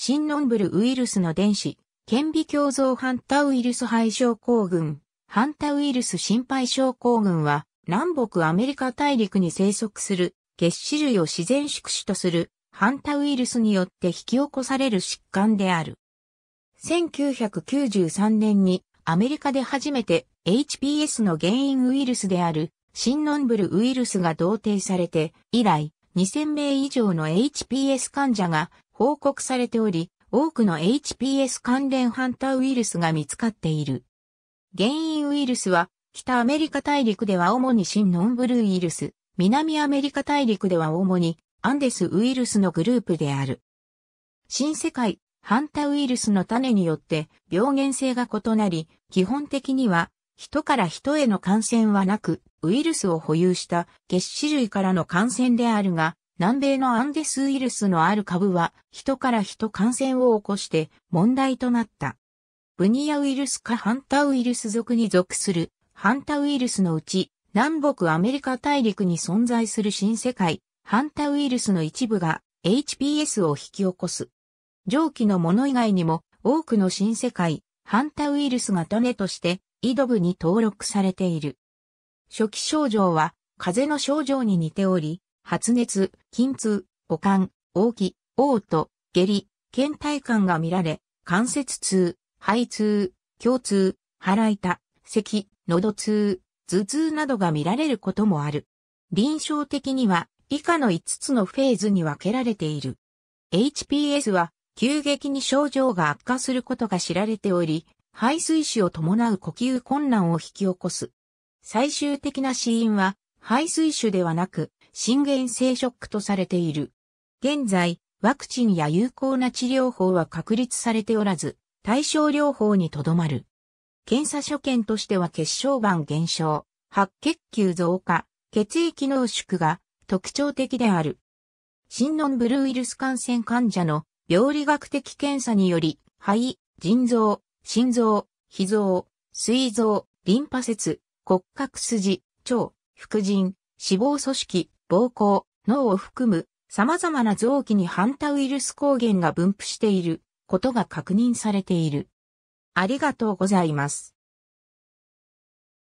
シンノンブルウイルスの電子、顕微鏡像ハンタウイルス肺症候群、ハンタウイルス心肺症候群は、南北アメリカ大陸に生息する、月死類を自然宿主とする、ハンタウイルスによって引き起こされる疾患である。1993年にアメリカで初めて HPS の原因ウイルスであるシンノンブルウイルスが同定されて以来2000名以上の HPS 患者が報告されており、多くの HPS 関連ハンターウイルスが見つかっている。原因ウイルスは、北アメリカ大陸では主に新ノンブルーウイルス、南アメリカ大陸では主にアンデスウイルスのグループである。新世界、ハンターウイルスの種によって病原性が異なり、基本的には人から人への感染はなく、ウイルスを保有した血種類からの感染であるが、南米のアンデスウイルスのある株は、人から人感染を起こして問題となった。ブニアウイルスかハンタウイルス属に属するハンタウイルスのうち、南北アメリカ大陸に存在する新世界、ハンタウイルスの一部が HPS を引き起こす。上記のもの以外にも、多くの新世界、ハンタウイルスが種として、イドブに登録されている。初期症状は、風邪の症状に似ており、発熱、筋痛、保管、大き、嘔吐、下痢、倦怠感が見られ、関節痛、肺痛、胸痛、腹痛、咳、喉痛、頭痛などが見られることもある。臨床的には以下の5つのフェーズに分けられている。HPS は急激に症状が悪化することが知られており、肺水腫を伴う呼吸困難を引き起こす。最終的な死因は肺水腫ではなく心原性ショックとされている。現在、ワクチンや有効な治療法は確立されておらず、対症療法にとどまる。検査所見としては血小板減少、白血球増加、血液濃縮が特徴的である。新ノンブルーウイルス感染患者の病理学的検査により、肺、腎臓、心臓、脾臓、膵臓、リンパ節、骨格筋、腸、副腎、脂肪組織、膀胱、脳を含む様々な臓器にハンタウイルス抗原が分布していることが確認されている。ありがとうございます。